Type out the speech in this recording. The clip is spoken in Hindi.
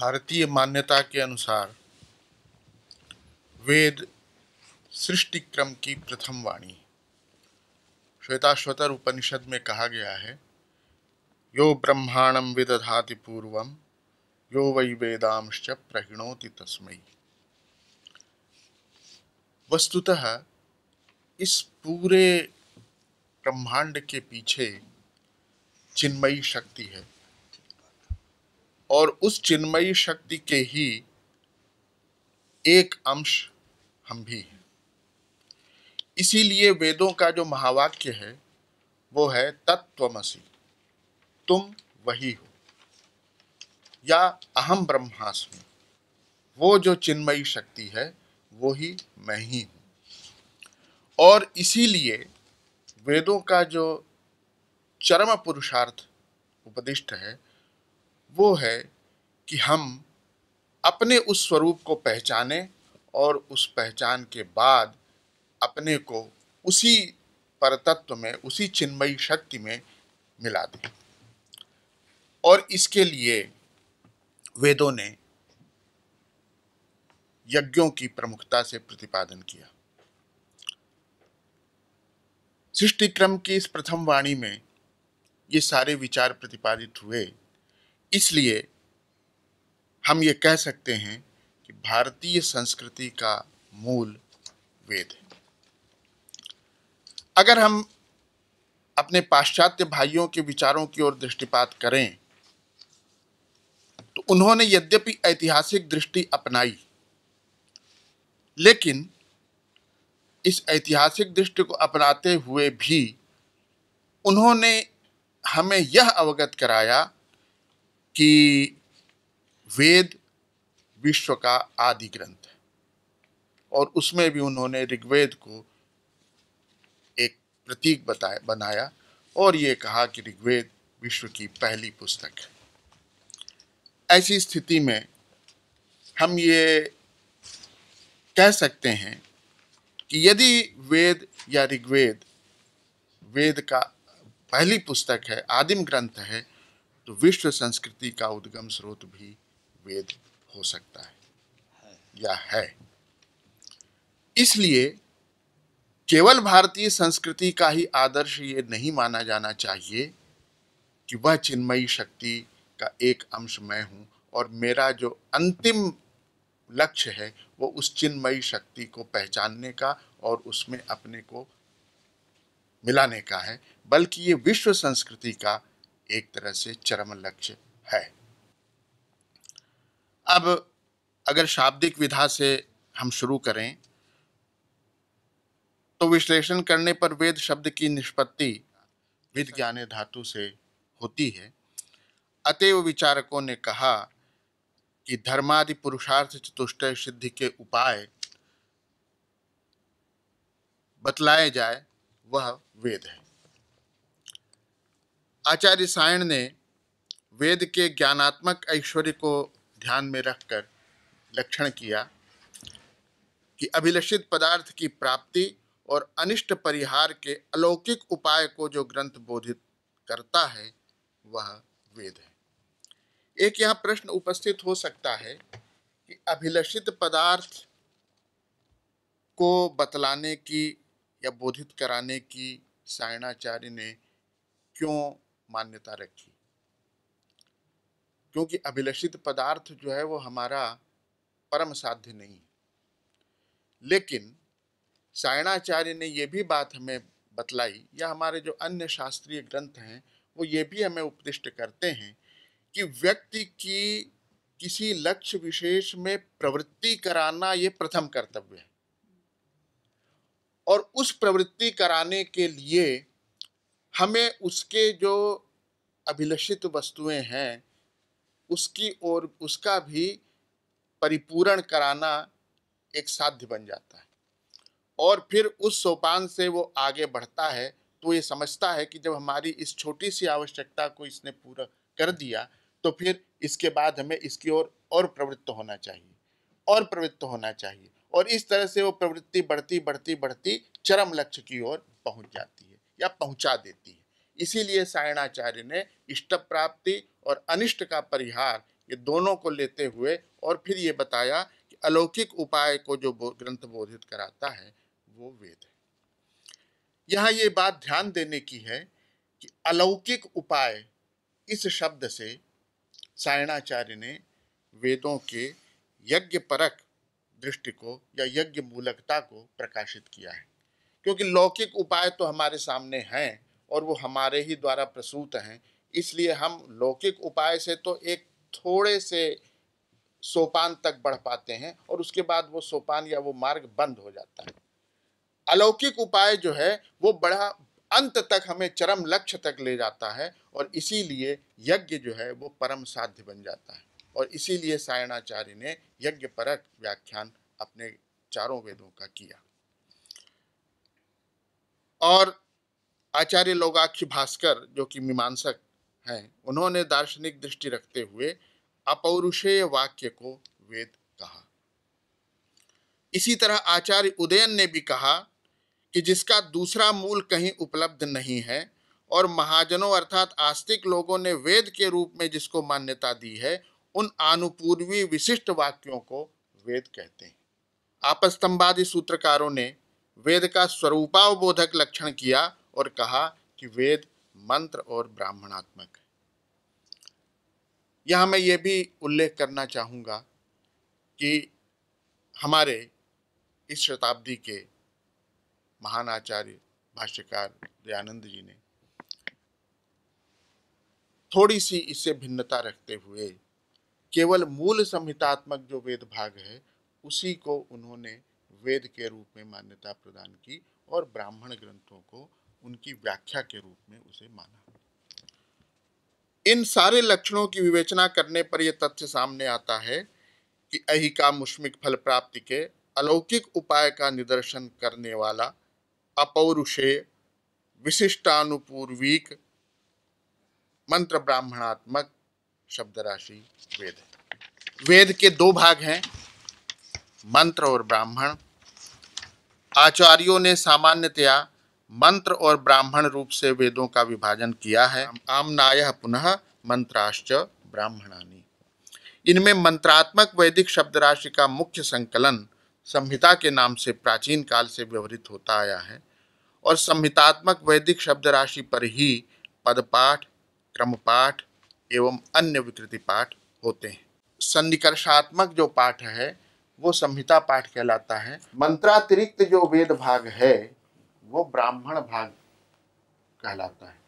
भारतीय मान्यता के अनुसार वेद सृष्टि क्रम की प्रथम वाणी श्वेताश्वतर उपनिषद में कहा गया है यो ब्रह्मांड विदधाति पूर्व यो वै वेदांश्च प्रहिणोति तस्मी वस्तुतः इस पूरे ब्रह्मांड के पीछे चिन्मयी शक्ति है और उस चिन्मयी शक्ति के ही एक अंश हम भी हैं इसीलिए वेदों का जो महावाक्य है वो है तत्वमसि तुम वही हो या अहम ब्रह्मास्मि वो जो चिन्मयी शक्ति है वो ही मैं ही हूँ और इसीलिए वेदों का जो चरम पुरुषार्थ उपदिष्ट है वो है कि हम अपने उस स्वरूप को पहचाने और उस पहचान के बाद अपने को उसी परतत्व में उसी चिन्मयी शक्ति में मिला दें और इसके लिए वेदों ने यज्ञों की प्रमुखता से प्रतिपादन किया सृष्टिक्रम की इस प्रथम वाणी में ये सारे विचार प्रतिपादित हुए इसलिए हम ये कह सकते हैं कि भारतीय संस्कृति का मूल वेद है अगर हम अपने पाश्चात्य भाइयों के विचारों की ओर दृष्टिपात करें तो उन्होंने यद्यपि ऐतिहासिक दृष्टि अपनाई लेकिन इस ऐतिहासिक दृष्टि को अपनाते हुए भी उन्होंने हमें यह अवगत कराया कि वेद विश्व का आदि ग्रंथ है और उसमें भी उन्होंने ऋग्वेद को एक प्रतीक बताया बनाया और ये कहा कि ऋग्वेद विश्व की पहली पुस्तक है ऐसी स्थिति में हम ये कह सकते हैं कि यदि वेद या ऋग्वेद वेद का पहली पुस्तक है आदिम ग्रंथ है तो विश्व संस्कृति का उद्गम स्रोत भी वेद हो सकता है या है इसलिए केवल भारतीय संस्कृति का ही आदर्श ये नहीं माना जाना चाहिए कि वह चिन्मयी शक्ति का एक अंश मैं हूँ और मेरा जो अंतिम लक्ष्य है वो उस चिन्मयी शक्ति को पहचानने का और उसमें अपने को मिलाने का है बल्कि ये विश्व संस्कृति का एक तरह से चरम लक्ष्य है अब अगर शाब्दिक विधा से हम शुरू करें तो विश्लेषण करने पर वेद शब्द की निष्पत्ति विद ज्ञाने धातु से होती है अतएव विचारकों ने कहा कि धर्मादि पुरुषार्थ चतुष्टय सिद्धि के उपाय बतलाए जाए वह वेद है आचार्य सायण ने वेद के ज्ञानात्मक ऐश्वर्य को ध्यान में रखकर लक्षण किया कि अभिलषित पदार्थ की प्राप्ति और अनिष्ट परिहार के अलौकिक उपाय को जो ग्रंथ बोधित करता है वह वेद है एक यह प्रश्न उपस्थित हो सकता है कि अभिलषित पदार्थ को बतलाने की या बोधित कराने की सायणाचार्य ने क्यों मान्यता रखी क्योंकि अभिलषित पदार्थ जो है वो हमारा परम साध्य नहीं है लेकिन सायणाचार्य ने यह भी बात हमें बतलाई या हमारे जो अन्य शास्त्रीय ग्रंथ हैं वो ये भी हमें उपदिष्ट करते हैं कि व्यक्ति की किसी लक्ष्य विशेष में प्रवृत्ति कराना ये प्रथम कर्तव्य है और उस प्रवृत्ति कराने के लिए हमें उसके जो अभिलषित वस्तुएं हैं उसकी ओर उसका भी परिपूर्ण कराना एक साध्य बन जाता है और फिर उस सोपान से वो आगे बढ़ता है तो ये समझता है कि जब हमारी इस छोटी सी आवश्यकता को इसने पूरा कर दिया तो फिर इसके बाद हमें इसकी ओर और, और प्रवृत्त होना चाहिए और प्रवृत्त होना चाहिए और इस तरह से वो प्रवृत्ति बढ़ती बढ़ती बढ़ती चरम लक्ष्य की ओर पहुंच जाती है या पहुंचा देती है इसीलिए सायणाचार्य ने इष्ट प्राप्ति और अनिष्ट का परिहार ये दोनों को लेते हुए और फिर ये बताया कि अलौकिक उपाय को जो ग्रंथ बोधित कराता है वो वेद है यहाँ ये बात ध्यान देने की है कि अलौकिक उपाय इस शब्द से सायणाचार्य ने वेदों के यज्ञ परक दृष्टि को या यज्ञ मूलकता को प्रकाशित किया है क्योंकि लौकिक उपाय तो हमारे सामने हैं और वो हमारे ही द्वारा प्रसूत हैं इसलिए हम लौकिक उपाय से तो एक थोड़े से सोपान तक बढ़ पाते हैं और उसके बाद वो सोपान या वो मार्ग बंद हो जाता है अलौकिक उपाय जो है वो बड़ा अंत तक हमें चरम लक्ष्य तक ले जाता है और इसीलिए यज्ञ जो है वो परम साध्य बन जाता है और इसीलिए सायणाचार्य ने यज्ञ परक व्याख्यान अपने चारों वेदों का किया और आचार्य लोगाक्ष भास्कर जो कि मीमांसक हैं उन्होंने दार्शनिक दृष्टि रखते हुए अपौरुषेय वाक्य को वेद कहा इसी तरह आचार्य उदयन ने भी कहा कि जिसका दूसरा मूल कहीं उपलब्ध नहीं है और महाजनों अर्थात आस्तिक लोगों ने वेद के रूप में जिसको मान्यता दी है उन अनुपूर्वी विशिष्ट वाक्यों को वेद कहते हैं आपस्तंबादी सूत्रकारों ने वेद का स्वरूपावबोधक लक्षण किया और कहा कि वेद मंत्र और ब्राह्मणात्मक है यहाँ मैं ये भी उल्लेख करना चाहूँगा कि हमारे इस शताब्दी के महान आचार्य भाष्यकार दयानंद जी ने थोड़ी सी इससे भिन्नता रखते हुए केवल मूल संहितात्मक जो वेद भाग है उसी को उन्होंने वेद के रूप में मान्यता प्रदान की और ब्राह्मण ग्रंथों को उनकी व्याख्या के रूप में उसे माना इन सारे लक्षणों की विवेचना करने पर यह तथ्य सामने आता है कि अहिका मुष्मिक फल प्राप्ति के अलौकिक उपाय का निदर्शन करने वाला अपौरुषेय विशिष्टानुपूर्वीक मंत्र ब्राह्मणात्मक शब्द राशि वेद वेद के दो भाग हैं मंत्र और ब्राह्मण आचार्यों ने सामान्यतया मंत्र और ब्राह्मण रूप से वेदों का विभाजन किया है आमनाय पुनः मंत्राश्च ब्राह्मणानी इनमें मंत्रात्मक वैदिक शब्द राशि का मुख्य संकलन संहिता के नाम से प्राचीन काल से व्यवहित होता आया है और संहितात्मक वैदिक शब्द राशि पर ही पदपाठ क्रमपाठ एवं अन्य विकृति पाठ होते हैं सन्निकर्षात्मक जो पाठ है वो संहिता पाठ कहलाता है मंत्रातिरिक्त जो वेद भाग है वो ब्राह्मण भाग कहलाता है